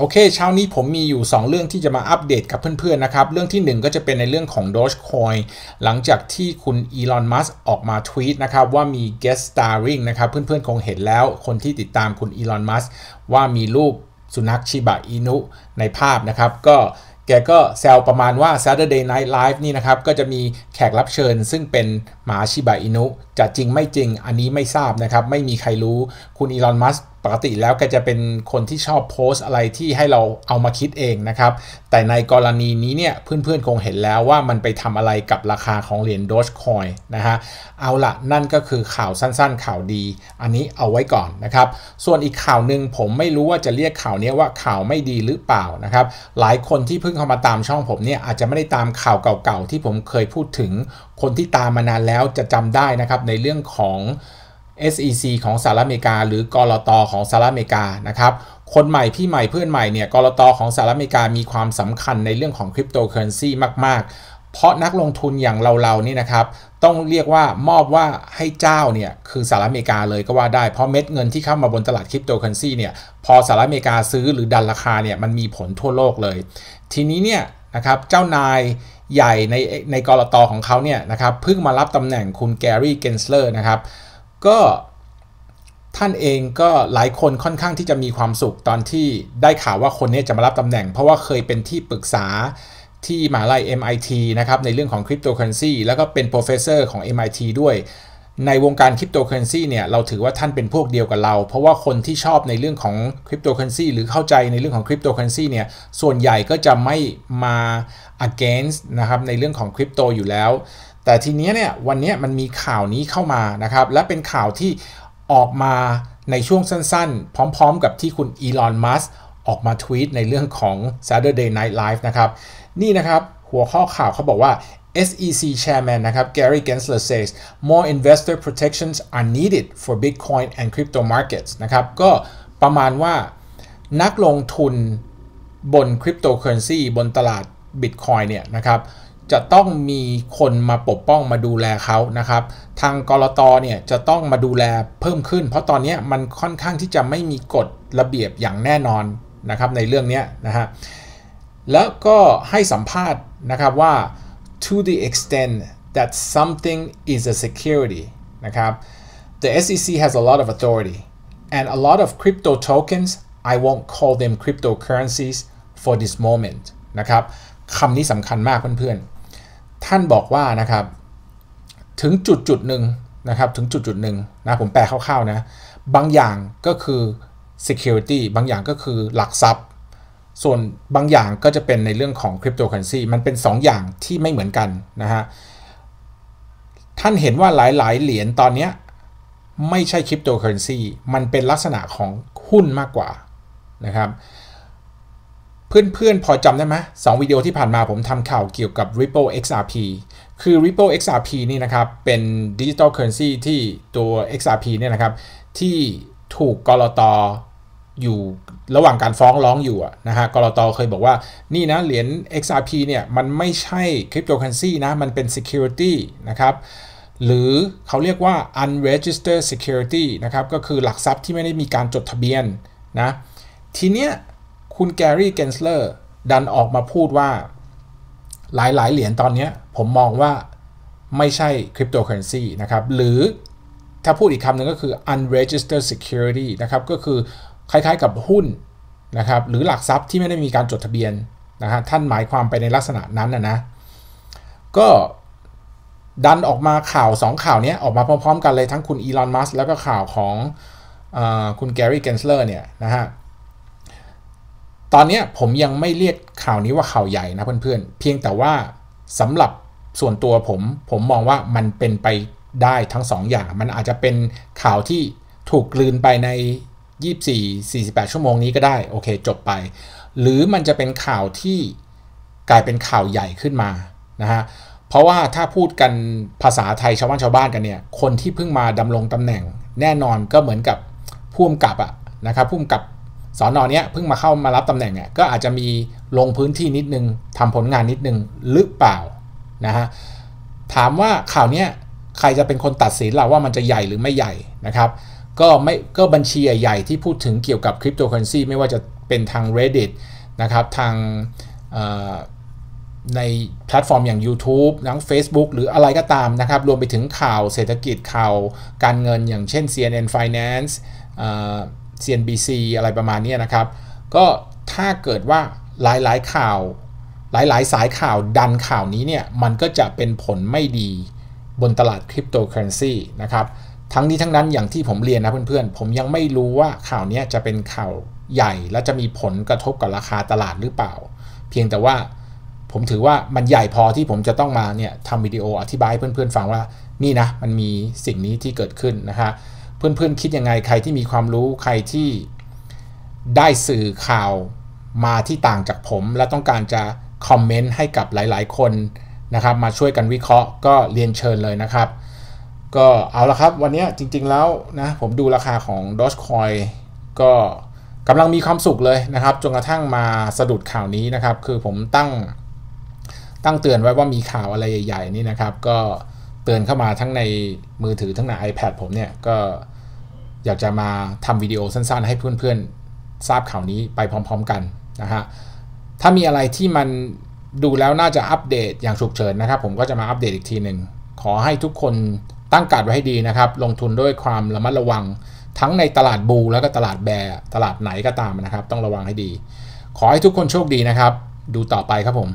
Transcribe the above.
โอเคเช้านี้ผมมีอยู่ 2 เรื่องที่จะมาอัปเดตกับเพื่อนๆนะครับ เรื่องที่1ก็จะเป็นในเรื่องของ Dogecoin หลังจากที่คุณอีลอนมัสออกมาทวีตนะครับว่ามี guest starring นะครับ เพื่อนๆคงเห็นแล้วคนที่ติดตามคุณอีลอนมัสว่ามีรูปสุนัขชิบะอินุในภาพนะครับ ก็แกก็แซวประมาณว่า Saturday Night Live นี่นะครับ ก็จะมีแขกรับเชิญซึ่งเป็นหมาชิบะอินุจะจริงไม่จริง อันนี้ไม่ทราบนะครับ ไม่มีใครรู้คุณอีลอนมัสปกติแล้วก็จะเป็นคนที่ชอบโพสอะไรที่ให้เราเอามาคิดเองนะครับแต่ในกรณีนี้เนี่ยเพื่อนๆคงเห็นแล้วว่ามันไปทำอะไรกับราคาของเหรียญดอชคอยนะฮะเอาละนั่นก็คือข่าวสั้นๆ ข่าวดี อันนี้เอาไว้ก่อนนะครับ ส่วนอีกข่าวหนึ่งผมไม่รู้ว่าจะเรียกข่าวนี้ว่าข่าวไม่ดีหรือเปล่านะครับ หลายคนที่เพิ่งเข้ามาตามช่องผมเนี่ยอาจจะไม่ได้ตามข่าวเก่าๆที่ผมเคยพูดถึงคนที่ตามมานานแล้วจะจำได้นะครับในเรื่องของ SEC ของสหรัฐอเมริกาหรือกรตอของสหรัฐอเมริกานะครับคนใหม่พี่ใหม่เพื่อนใหม่เนี่ยกรตอของสหรัฐอเมริกามีความสำคัญในเรื่องของคริปโตเคอเรนซีมากๆ เพราะนักลงทุนอย่างเราๆนี่นะครับ ต้องเรียกว่ามอบว่าให้เจ้าเนี่ยคือสหรัฐอเมริกาเลยก็ว่าได้เพราะเม็ดเงินที่เข้ามาบนตลาดคริปโตเคอเรนซีเนี่ย พอสหรัฐอเมริกาซื้อหรือดันราคาเนี่ยมันมีผลทั่วโลกเลย ทีนี้เนี่ยะครับเจ้านายใหญ่ในในกรตอของเขาเนี่ยนะครับเพิ่งมารับตำแหน่งคุณแกรี่เกนสเลอร์นะครับก็ท่านเองก็หลายคนค่อนข้างที่จะมีความสุขตอนที่ได้ข่าวว่าคนนี้จะมารับตำแหน่งเพราะว่าเคยเป็นที่ปรึกษาที่มหาลัย MIT นะครับในเรื่องของคริปโตเคอเรนซีแล้วก็เป็นโปรเฟสเซอร์ของ MIT ด้วยในวงการคริปโตเคอเรนซีเนี่ยเราถือว่าท่านเป็นพวกเดียวกับเรา เพราะว่าคนที่ชอบในเรื่องของคริปโตเคอเรนซีหรือเข้าใจในเรื่องของคริปโตเคอเรนซีเนี่ยส่วนใหญ่ก็จะไม่มา against นะครับในเรื่องของคริปโตอยู่แล้ว แต่ทีนี้เนี่ยวันนี้มันมีข่าวนี้เข้ามานะครับและเป็นข่าวที่ออกมาในช่วงสั้นๆ พร้อมๆ กับที่คุณอีลอน มัสออกมาทวีตในเรื่องของ Saturday Night Live นะครับ นี่นะครับหัวข้อข่าวเขาบอกว่า SEC Chairman นะครับ Gary Gensler says more investor protections are needed for Bitcoin and crypto markets นะครับ ก็ประมาณว่า นักลงทุนบนคริปโตเคอเรนซีบนตลาด Bitcoin เนี่ยนะครับ จะต้องมีคนมาปกป้องมาดูแลเขานะครับ ทางกรตเนี่ยจะต้องมาดูแลเพิ่มขึ้น เพราะตอนนี้มันค่อนข้างที่จะไม่มีกฎระเบียบอย่างแน่นอนนะครับในเรื่องนี้นะฮะ แล้วก็ให้สัมภาษณ์นะครับว่า to the extent that something is a security นะครับ the SEC has a lot of authority and a lot of crypto tokens I won't call them cryptocurrencies for this moment นะครับคำนี้สำคัญมากเพื่อนๆท่านบอกว่านะครับ ถึงจุดจุดหนึ่งนะครับ ถึงจุดจุดหนึ่งนะผมแปลคร่าวๆนะ บางอย่างก็คือ security บางอย่างก็คือหลักทรัพย์ส่วนบางอย่างก็จะเป็นในเรื่องของคริปโตเคอเรนซีมันเป็น 2 อย่างที่ไม่เหมือนกันนะฮะ ท่านเห็นว่าหลายๆ เหรียญตอนนี้ไม่ใช่คริปโตเคอเรนซีมันเป็นลักษณะของหุ้นมากกว่านะครับเพื่อนๆพอจำได้ไหมสองวิดีโอที่ผ่านมาผมทำข่าวเกี่ยวกับ Ripple XRP คือ Ripple XRP นี่นะครับ เป็นดิจิตอลเคอเรนซีที่ตัว XRP เนี่ยนะครับ ที่ถูกกรอตอยู่ระหว่างการฟ้องร้องอยู่นะฮะกรตเคยบอกว่า นี่นะเหรียญ XRP เนี่ย มันไม่ใช่คริปโตเคอเรนซีนะ มันเป็น Security นะครับ หรือเขาเรียกว่า unregistered security นะครับ ก็คือหลักทรัพย์ที่ไม่ได้มีการจดทะเบียนนะ ทีเนี้ย คุณแกรี่ เกนสเลอร์ ดันออกมาพูดว่า หลายๆ เหรียญตอนนี้ผมมองว่าไม่ใช่คริปโตเคอเรนซีนะครับ หรือถ้าพูดอีกคำหนึ่งก็คือ unregistered security นะครับ ก็คือคล้ายๆ กับหุ้นนะครับหรือหลักทรัพย์ที่ไม่ได้มีการจดทะเบียนนะฮะท่านหมายความไปในลักษณะนั้นนะนะก็ดันออกมาข่าว 2 ข่าวนี้ออกมาพร้อมๆกันเลยทั้งคุณอีลอนมัสแล้วก็ข่าวของอคุณแกรี่เกนสเลอร์เนี่ยนะฮะตอนนี้ผมยังไม่เรียกข่าวนี้ว่าข่าวใหญ่นะเพื่อนๆ เพียงแต่ว่าสำหรับส่วนตัวผม ผมมองว่ามันเป็นไปได้ทั้ง2ออย่าง มันอาจจะเป็นข่าวที่ถูกกลืนไปใน24 48 ชั่วโมงนี้ก็ได้ โอเคจบไป หรือมันจะเป็นข่าวที่กลายเป็นข่าวใหญ่ขึ้นมานะฮะเพราะว่าถ้าพูดกันภาษาไทย ชาวบ้านชาวบ้านกันเนี่ยคนที่เพิ่งมาดำรงตำแหน่งแน่นอนก็เหมือนกับพุ่มกับอะนะครับ พุ่มกับสอนอเนี้ยเพิ่งมาเข้ามารับตำแหน่งเนี่ยก็อาจจะมีลงพื้นที่นิดนึงทำผลงานนิดนึงหรือเปล่านะฮะถามว่าข่าวเนี้ยใครจะเป็นคนตัดสินเราว่ามันจะใหญ่หรือไม่ใหญ่นะครับก็ไม่ก็บัญชีใหญ่ที่พูดถึงเกี่ยวกับคริปโตเคอเรนซีไม่ว่าจะเป็นทาง Reddit นะครับ ทางในแพลตฟอร์มอย่าง YouTube ทั้ง Facebook หรืออะไรก็ตามนะครับ รวมไปถึงข่าวเศรษฐกิจข่าวการเงินอย่างเช่น CNN Finance CNBC อะไรประมาณนี้นะครับ ก็ถ้าเกิดว่าหลายๆข่าวหลายๆ สายข่าวดันข่าวนี้เนี่ย มันก็จะเป็นผลไม่ดีบนตลาดคริปโตเคอเรนซีนะครับทั้งนี้ทั้งนั้นอย่างที่ผมเรียนนะเพื่อนๆ ผมยังไม่รู้ว่าข่าวนี้จะเป็นข่าวใหญ่ และจะมีผลกระทบกับราคาตลาดหรือเปล่า เพียงแต่ว่าผมถือว่ามันใหญ่พอที่ผมจะต้องมาเนี่ยทำวิดีโออธิบายให้เพื่อนๆฟังว่านี่นะมันมีสิ่งนี้ที่เกิดขึ้นนะฮะเพื่อนๆคิดยังไงใครที่มีความรู้ใครที่ได้สื่อข่าวมาที่ต่างจากผมและต้องการจะคอมเมนต์ให้กับหลายๆคนนะครับ มาช่วยกันวิเคราะห์ก็เรียนเชิญเลยนะครับก็เอาละครับวันนี้จริงๆแล้วนะผมดูราคาของ Dogecoin ก็กำลังมีความสุขเลยนะครับจนกระทั่งมาสะดุดข่าวนี้นะครับ คือผมตั้งตั้งเตือนไว้ว่ามีข่าวอะไรใหญ่ๆนี่นะครับก็เตือนเข้ามาทั้งในมือถือทั้งใน iPad ผมเนี่ยก็อยากจะมาทำวิดีโอสั้นๆให้เพื่อนๆทราบข่าวนี้ไปพร้อมๆกันนะฮะถ้ามีอะไรที่มันดูแล้วน่าจะอัปเดตอย่างฉุกเฉินนะครับผมก็จะมาอัปเดตอีกทีหนึ่งขอให้ทุกคนตั้งการไว้ให้ดีนะครับ ลงทุนด้วยความระมัดระวัง ทั้งในตลาดบูแล้วก็ตลาดแบร์ตลาดไหนก็ตามนะครับ ต้องระวังให้ดี ขอให้ทุกคนโชคดีนะครับ ดูต่อไปครับผม